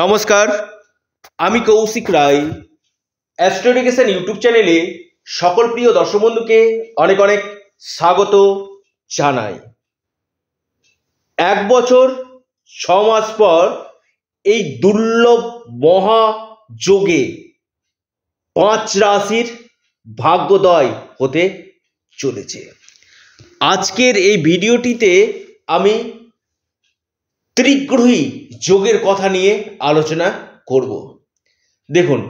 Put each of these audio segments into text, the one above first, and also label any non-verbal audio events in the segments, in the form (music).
নমস্কার আমি কৌশিক রায় অ্যাস্ট্রোডিকেশন ইউটিউব চ্যানেলে সকল প্রিয় দর্শক বন্ধুকে অনেক অনেক স্বাগত জানাই এক বছর ছ মাস পর এই দুর্লভ মহাযোগে পাঁচ রাশির ভাগ্যদয় হতে চলেছে আজকের এই ভিডিওটিতে আমি ত্রিগ্রহী যোগের কথা নিয়ে আলোচনা করব দেখুন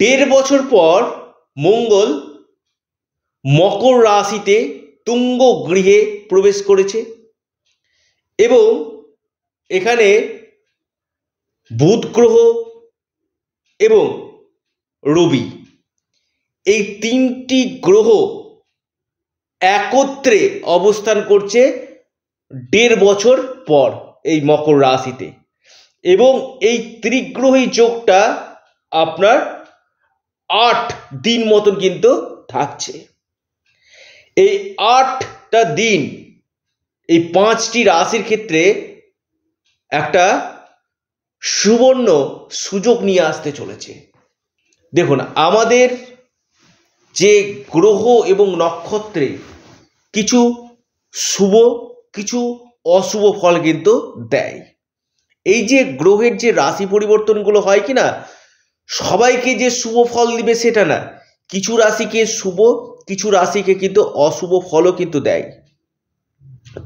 দেড় বছর পর মঙ্গল মকর রাশিতে তুঙ্গ গৃহে প্রবেশ করেছে এবং এখানে বুধ গ্রহ এবং রবি এই তিনটি গ্রহ একত্রে অবস্থান করছে দেড় বছর পর এই মকর রাশিতে এবং এই ত্রিগ্রহী যোগটা আপনার আট দিন মতন কিন্তু থাকছে এই আটটা দিন এই পাঁচটি রাশির ক্ষেত্রে একটা সুবর্ণ সুযোগ নিয়ে আসতে চলেছে দেখুন আমাদের যে গ্রহ এবং নক্ষত্রে কিছু শুভ কিছু অশুভ ফল কিন্তু দেয় এই যে গ্রহের যে রাশি পরিবর্তনগুলো হয় কি না সবাইকে যে শুভ ফল দিবে সেটা না কিছু রাশিকে শুভ কিছু রাশিকে কিন্তু অশুভ ফলও কিন্তু দেয়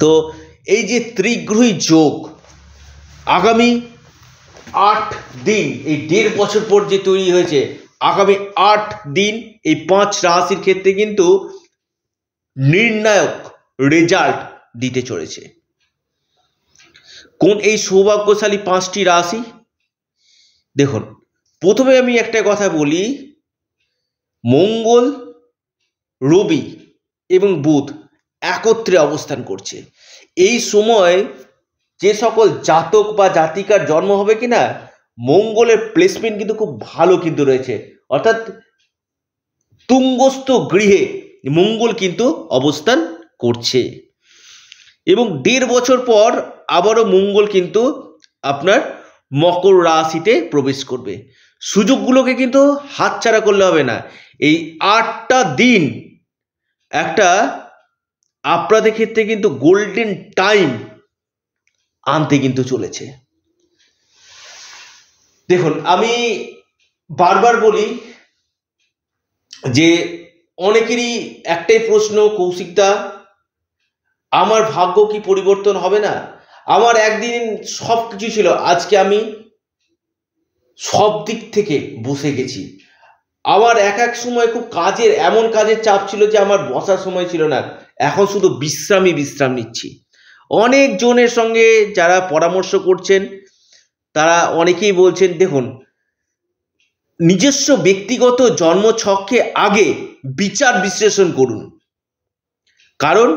তো এই যে ত্রিগ্রহী যোগ আগামী আট দিন এই দেড় বছর পর যে তৈরি হয়েছে আগামী আট দিন এই পাঁচ রাশির ক্ষেত্রে কিন্তু নির্ণায়ক রেজাল্ট দিতে চলেছে কোন এই সৌভাগ্যশালী পাঁচটি রাশি দেখুন প্রথমে আমি একটা কথা বলি মঙ্গল রবি এবং বুধ একত্রে অবস্থান করছে এই সময় যে সকল জাতক বা জাতিকার জন্ম হবে কি না মঙ্গলের প্লেসমেন্ট কিন্তু খুব ভালো কিন্তু রয়েছে অর্থাৎ তুঙ্গস্থ গৃহে মঙ্গল কিন্তু অবস্থান করছে এবং দেড় বছর পর আবারও মঙ্গল কিন্তু আপনার মকর রাশিতে প্রবেশ করবে সুযোগগুলোকে কিন্তু হাতছাড়া করলে হবে না এই আটটা দিন একটা আপনাদের ক্ষেত্রে কিন্তু গোল্ডেন টাইম আনতে কিন্তু চলেছে দেখুন আমি বারবার বলি যে অনেকেরই একটাই প্রশ্ন কৌশিকদা আমার ভাগ্য কি পরিবর্তন হবে না আমার একদিন সব কিছু ছিল আজকে আমি সব দিক থেকে বসে গেছি আমার এক এক সময় খুব কাজের এমন কাজের চাপ ছিল যে আমার বসার সময় ছিল না এখন শুধু বিশ্রামই বিশ্রাম নিচ্ছি অনেক জনের সঙ্গে যারা পরামর্শ করছেন তারা অনেকেই বলছেন দেখুন নিজস্ব ব্যক্তিগত জন্মছককে আগে বিচার বিশ্লেষণ করুন কারণ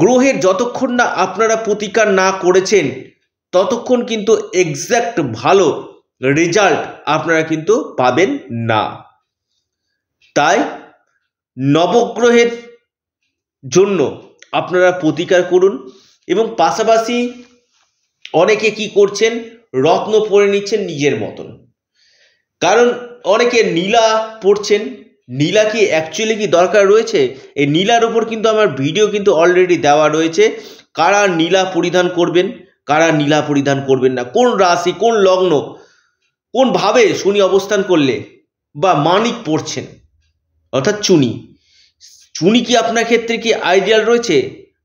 গ্রহের যতক্ষণ না আপনারা প্রতিকার না করেছেন ততক্ষণ কিন্তু এক্স্যাক্ট ভালো রেজাল্ট আপনারা কিন্তু পাবেন না তাই নবগ্রহের জন্য আপনারা প্রতিকার করুন এবং পাশাপাশি অনেকে কি করছেন রত্ন পরে নিচ্ছেন নিজের মতন কারণ অনেকে নীলা পড়ছেন নীলা কি অ্যাকচুয়ালি কি দরকার রয়েছে এই নীলার ওপর কিন্তু আমার ভিডিও কিন্তু অলরেডি দেওয়া রয়েছে কারা নীলা পরিধান করবেন কারা নীলা পরিধান করবেন না কোন রাশি কোন লগ্ন কোনভাবে শনি অবস্থান করলে বা মানিক পড়ছেন অর্থাৎ চুনি চুনি কি আপনার ক্ষেত্রে কি আইডিয়াল রয়েছে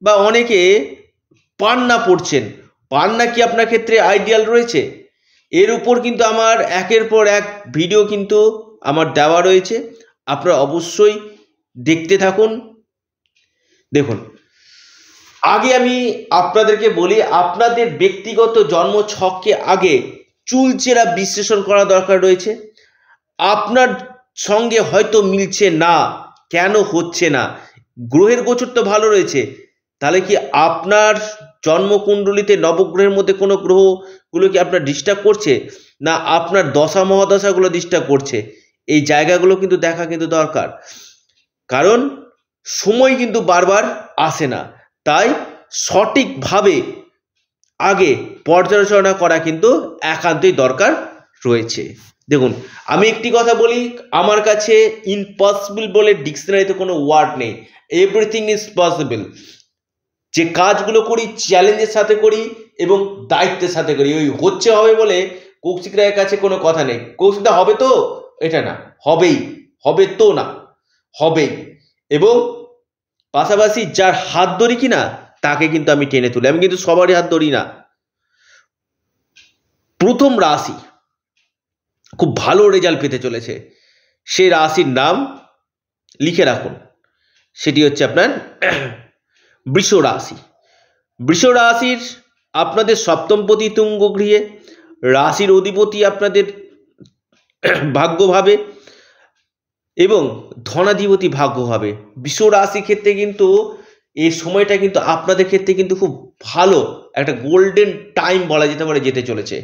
বা অনেকে পান্না পড়ছেন পান্না কি আপনার ক্ষেত্রে আইডিয়াল রয়েছে এর উপর কিন্তু আমার একের পর এক ভিডিও কিন্তু আমার দেওয়া রয়েছে আপনারা অবশ্যই দেখতে থাকুন দেখুন আগে আমি আপনাদেরকে বলি আপনাদের ব্যক্তিগত জন্ম ছককে আগে চুলচেরা বিশ্লেষণ করা দরকার রয়েছে আপনার সঙ্গে হয়তো মিলছে না কেন হচ্ছে না গ্রহের গোচর তো ভালো রয়েছে তাহলে কি আপনার জন্মকুণ্ডলিতে নবগ্রহের মধ্যে কোনো গ্রহগুলো কি আপনার ডিস্টার্ব করছে না আপনার দশা মহাদশাগুলো ডিস্টার্ব করছে এই জায়গাগুলো কিন্তু দেখা কিন্তু দরকার কারণ সময় কিন্তু বারবার আসে না তাই সঠিকভাবে আগে পর্যালোচনা করা কিন্তু একান্তই দরকার রয়েছে দেখুন আমি একটি কথা বলি আমার কাছে ইম্পসিবল বলে ডিকশনারিতে কোনো ওয়ার্ড নেই এভরিথিং ইজ পসিবল যে কাজগুলো করি চ্যালেঞ্জের সাথে করি এবং দায়িত্বের সাথে করি ওই হচ্ছে হবে বলে কৌশিকরায়ের কাছে কোনো কথা নেই কৌশিকদা হবে তো এটা না হবেই হবে তো না হবেই এবং পাশাপাশি যার হাত ধরি কি না তাকে কিন্তু আমি টেনে তুলি আমি কিন্তু সবারই হাত ধরি না প্রথম রাশি খুব ভালো রেজাল্ট পেতে চলেছে সে রাশির নাম লিখে রাখুন সেটি হচ্ছে আপনার (clears throat) বৃষ রাশি বৃষ রাশির আপনাদের সপ্তমপতি তুঙ্গ গৃহে রাশির অধিপতি আপনাদের ভাগ্যভাবে এবং ধনাধিপতি ভাগ্য হবে বিশ্ব রাশি ক্ষেত্রে কিন্তু এই সময়টা কিন্তু আপনাদের ক্ষেত্রে কিন্তু খুব ভালো একটা গোল্ডেন টাইম বলা যেতে পারে যেতে চলেছে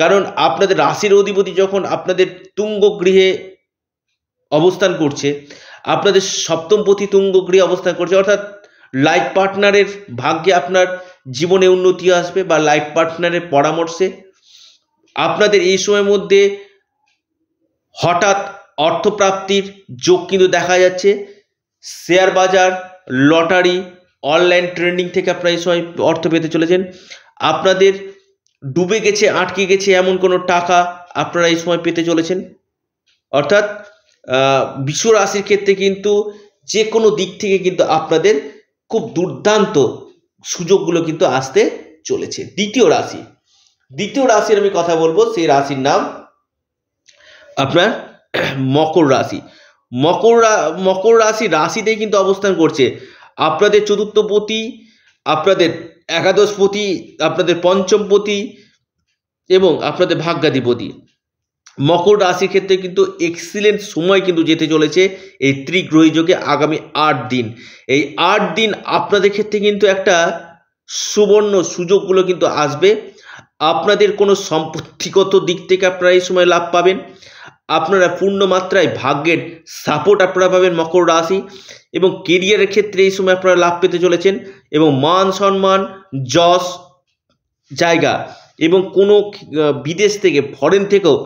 কারণ আপনাদের রাশির অধিপতি যখন আপনাদের তুঙ্গ গৃহে অবস্থান করছে আপনাদের পথি তুঙ্গ গৃহে অবস্থান করছে অর্থাৎ লাইফ পার্টনারের ভাগ্যে আপনার জীবনে উন্নতি আসবে বা লাইফ পার্টনারের পরামর্শে আপনাদের এই সময়ের মধ্যে হঠাৎ অর্থপ্রাপ্তির যোগ কিন্তু দেখা যাচ্ছে শেয়ার বাজার লটারি অনলাইন ট্রেন্ডিং থেকে আপনারা এই সময় অর্থ পেতে চলেছেন আপনাদের ডুবে গেছে আটকে গেছে এমন কোনো টাকা আপনারা এই সময় পেতে চলেছেন অর্থাৎ বিশ্ব রাশির ক্ষেত্রে কিন্তু যে কোনো দিক থেকে কিন্তু আপনাদের খুব দুর্দান্ত সুযোগগুলো কিন্তু আসতে চলেছে দ্বিতীয় রাশি দ্বিতীয় রাশির আমি কথা বলবো সেই রাশির নাম আপনার মকর রাশি মকর মকর রাশি রাশিতেই কিন্তু অবস্থান করছে আপনাদের চতুর্থপতি আপনাদের একাদশপতি আপনাদের পঞ্চমপতি এবং আপনাদের ভাগ্যাধিপতি মকর রাশির ক্ষেত্রে কিন্তু এক্সিলেন্ট সময় কিন্তু যেতে চলেছে এই ত্রিগ্রহী যোগে আগামী আট দিন এই আট দিন আপনাদের ক্ষেত্রে কিন্তু একটা সুবর্ণ সুযোগগুলো কিন্তু আসবে আপনাদের কোনো সম্পত্তিগত দিক থেকে আপনারা এই সময় লাভ পাবেন আপনারা পূর্ণ মাত্রায় ভাগ্যের সাপোর্ট আপনারা পাবেন মকর রাশি এবং কেরিয়ারের ক্ষেত্রে এই সময় আপনারা লাভ পেতে চলেছেন এবং মান সম্মান যশ জায়গা এবং কোনো বিদেশ থেকে ফরেন থেকেও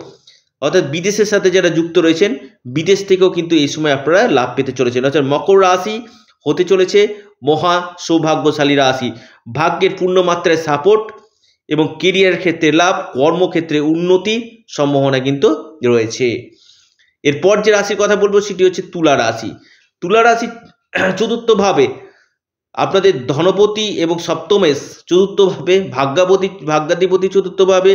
অর্থাৎ বিদেশের সাথে যারা যুক্ত রয়েছেন বিদেশ থেকেও কিন্তু এই সময় আপনারা লাভ পেতে চলেছেন অর্থাৎ মকর রাশি হতে চলেছে মহা সৌভাগ্যশালী রাশি ভাগ্যের পূর্ণ মাত্রায় সাপোর্ট এবং কেরিয়ার ক্ষেত্রে লাভ কর্মক্ষেত্রে উন্নতি সম্ভাবনা কিন্তু রয়েছে এরপর যে রাশির কথা বলবো সেটি হচ্ছে তুলা রাশি তুলা রাশি (clears throat) চতুর্থভাবে আপনাদের ধনপতি এবং সপ্তমেশ চতুর্থভাবে ভাগ্যাপতি ভাগ্যাধিপতি চতুর্থভাবে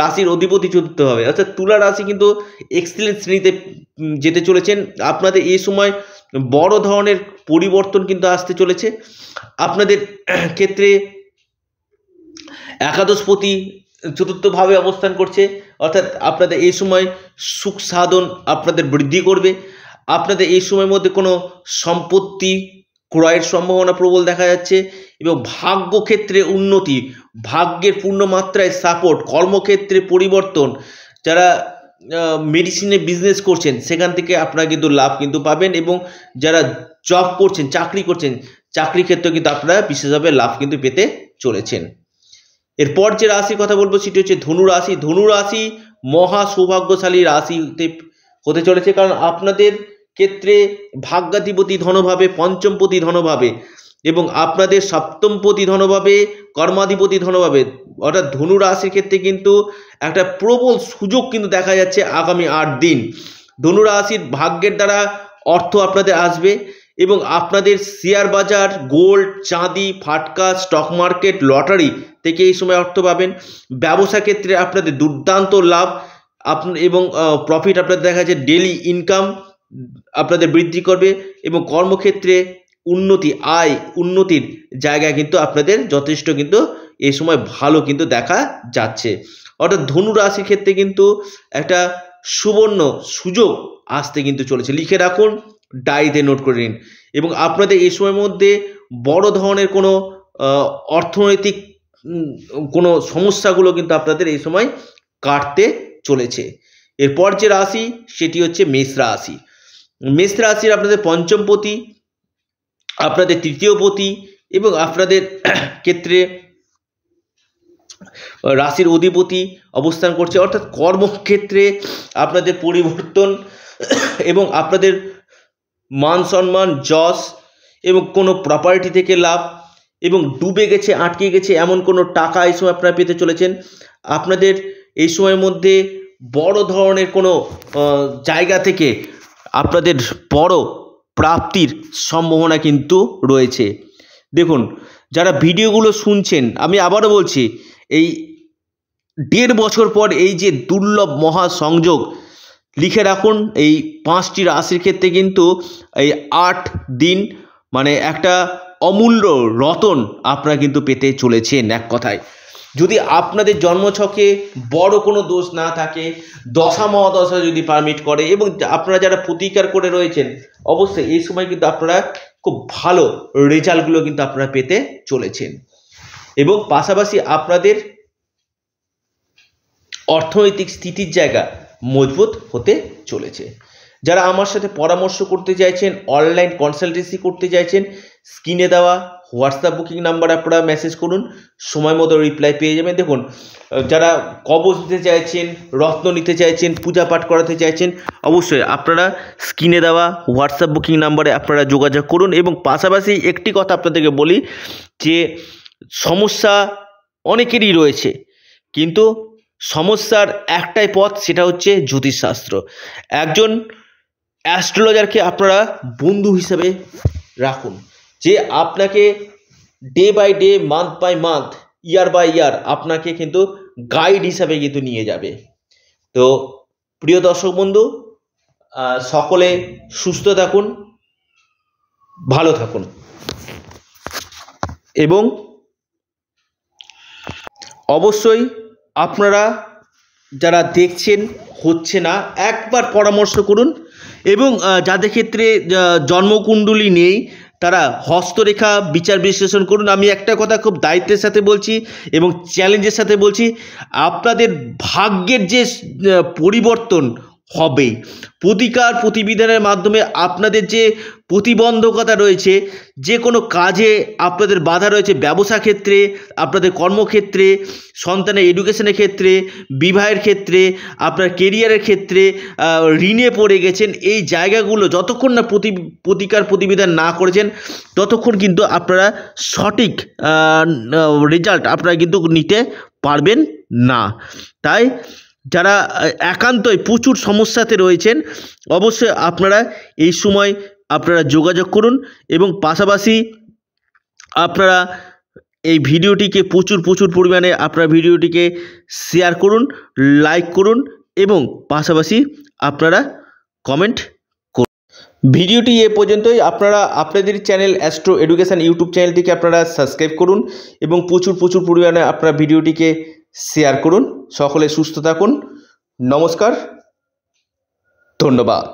রাশির অধিপতি চতুর্থভাবে অর্থাৎ তুলা রাশি কিন্তু এক্সেলেন্স শ্রেণীতে যেতে চলেছেন আপনাদের এই সময় বড় ধরনের পরিবর্তন কিন্তু আসতে চলেছে আপনাদের (clears throat) ক্ষেত্রে একাদশপতি চতুর্থভাবে অবস্থান করছে অর্থাৎ আপনাদের এই সময় সুখ সাধন আপনাদের বৃদ্ধি করবে আপনাদের এই সময়ের মধ্যে কোনো সম্পত্তি ক্রয়ের সম্ভাবনা প্রবল দেখা যাচ্ছে এবং ভাগ্য ক্ষেত্রে উন্নতি ভাগ্যের পূর্ণ মাত্রায় সাপোর্ট কর্মক্ষেত্রে পরিবর্তন যারা মেডিসিনে বিজনেস করছেন সেখান থেকে আপনারা কিন্তু লাভ কিন্তু পাবেন এবং যারা জব করছেন চাকরি করছেন চাকরি ক্ষেত্রে কিন্তু আপনারা বিশেষভাবে লাভ কিন্তু পেতে চলেছেন এরপর যে রাশির কথা বলবো সেটি হচ্ছে ধনু রাশি ধনু রাশি মহা সৌভাগ্যশালী রাশিতে হতে চলেছে কারণ আপনাদের ক্ষেত্রে ভাগ্যাধিপতি ধনভাবে পঞ্চমপতি ধনভাবে এবং আপনাদের সপ্তমপতি ধনভাবে কর্মাধিপতি ধনভাবে অর্থাৎ ধনু রাশির ক্ষেত্রে কিন্তু একটা প্রবল সুযোগ কিন্তু দেখা যাচ্ছে আগামী আট দিন ধনু রাশির ভাগ্যের দ্বারা অর্থ আপনাদের আসবে এবং আপনাদের শেয়ার বাজার গোল্ড চাঁদি ফাটকা স্টক মার্কেট লটারি থেকে এই সময় অর্থ পাবেন ব্যবসা ক্ষেত্রে আপনাদের দুর্দান্ত লাভ এবং প্রফিট আপনাদের দেখা যাচ্ছে ডেলি ইনকাম আপনাদের বৃদ্ধি করবে এবং কর্মক্ষেত্রে উন্নতি আয় উন্নতির জায়গা কিন্তু আপনাদের যথেষ্ট কিন্তু এই সময় ভালো কিন্তু দেখা যাচ্ছে অর্থাৎ ধনু রাশির ক্ষেত্রে কিন্তু একটা সুবর্ণ সুযোগ আসতে কিন্তু চলেছে লিখে রাখুন ডায়েরিতে নোট করে নিন এবং আপনাদের এই সময়ের মধ্যে বড় ধরনের কোনো অর্থনৈতিক কোনো সমস্যাগুলো কিন্তু আপনাদের এই সময় কাটতে চলেছে এরপর যে রাশি সেটি হচ্ছে মেষ রাশি মেষ রাশির আপনাদের পঞ্চম পতি আপনাদের তৃতীয় পতি এবং আপনাদের (clears throat) ক্ষেত্রে রাশির অধিপতি অবস্থান করছে অর্থাৎ কর্মক্ষেত্রে আপনাদের পরিবর্তন (clears throat) এবং আপনাদের মান সম্মান যশ এবং কোনো প্রপার্টি থেকে লাভ এবং ডুবে গেছে আটকে গেছে এমন কোনো টাকা এই সময় আপনারা পেতে চলেছেন আপনাদের এই সময়ের মধ্যে বড় ধরনের কোনো জায়গা থেকে আপনাদের বড় প্রাপ্তির সম্ভাবনা কিন্তু রয়েছে দেখুন যারা ভিডিওগুলো শুনছেন আমি আবারও বলছি এই দেড় বছর পর এই যে দুর্লভ মহা সংযোগ লিখে রাখুন এই পাঁচটি রাশির ক্ষেত্রে কিন্তু এই আট দিন মানে একটা অমূল্য রতন আপনারা কিন্তু পেতে চলেছেন এক কথায় যদি আপনাদের জন্মছকে বড় কোনো দোষ না থাকে দশা মহাদশা যদি পারমিট করে এবং আপনারা যারা প্রতিকার করে রয়েছেন অবশ্যই এই সময় কিন্তু আপনারা খুব ভালো রেজাল্টগুলো কিন্তু আপনারা পেতে চলেছেন এবং পাশাপাশি আপনাদের অর্থনৈতিক স্থিতির জায়গা মজবুত হতে চলেছে যারা আমার সাথে পরামর্শ করতে চাইছেন অনলাইন কনসালটেন্সি করতে চাইছেন স্ক্রিনে দেওয়া হোয়াটসঅ্যাপ বুকিং নাম্বার আপনারা মেসেজ করুন সময় মতো রিপ্লাই পেয়ে যাবেন দেখুন যারা কবচ নিতে চাইছেন রত্ন নিতে চাইছেন পূজা পাঠ করাতে চাইছেন অবশ্যই আপনারা স্ক্রিনে দেওয়া হোয়াটসঅ্যাপ বুকিং নাম্বারে আপনারা যোগাযোগ করুন এবং পাশাপাশি একটি কথা আপনাদেরকে বলি যে সমস্যা অনেকেরই রয়েছে কিন্তু সমস্যার একটাই পথ সেটা হচ্ছে জ্যোতিষশাস্ত্র একজন অ্যাস্ট্রোলজারকে আপনারা বন্ধু হিসাবে রাখুন যে আপনাকে day by day month by month year by year আপনাকে কিন্তু গাইড হিসাবে কিন্তু নিয়ে যাবে তো প্রিয় দর্শক বন্ধু সকলে সুস্থ থাকুন ভালো থাকুন এবং অবশ্যই আপনারা যারা দেখছেন হচ্ছে না একবার পরামর্শ করুন এবং যাদের ক্ষেত্রে জন্মকুণ্ডলী নেই তারা হস্তরেখা বিচার বিশ্লেষণ করুন আমি একটা কথা খুব দায়িত্বের সাথে বলছি এবং চ্যালেঞ্জের সাথে বলছি আপনাদের ভাগ্যের যে পরিবর্তন হবে প্রতিকার প্রতিবিধানের মাধ্যমে আপনাদের যে প্রতিবন্ধকতা রয়েছে যে কোনো কাজে আপনাদের বাধা রয়েছে ব্যবসা ক্ষেত্রে আপনাদের কর্মক্ষেত্রে সন্তানের এডুকেশনের ক্ষেত্রে বিবাহের ক্ষেত্রে আপনার কেরিয়ারের ক্ষেত্রে ঋণে পড়ে গেছেন এই জায়গাগুলো যতক্ষণ না প্রতি প্রতিকার প্রতিবিধান না করেছেন ততক্ষণ কিন্তু আপনারা সঠিক রেজাল্ট আপনারা কিন্তু নিতে পারবেন না তাই যারা একান্তই প্রচুর সমস্যাতে রয়েছেন অবশ্যই আপনারা এই সময় আপনারা যোগাযোগ করুন এবং পাশাপাশি আপনারা এই ভিডিওটিকে প্রচুর প্রচুর পরিমাণে আপনার ভিডিওটিকে শেয়ার করুন লাইক করুন এবং পাশাপাশি আপনারা কমেন্ট করুন ভিডিওটি এ পর্যন্তই আপনারা আপনাদের চ্যানেল অ্যাস্ট্রো এডুকেশান ইউটিউব চ্যানেলটিকে আপনারা সাবস্ক্রাইব করুন এবং প্রচুর প্রচুর পরিমাণে আপনারা ভিডিওটিকে শেয়ার করুন সকলে সুস্থ থাকুন নমস্কার ধন্যবাদ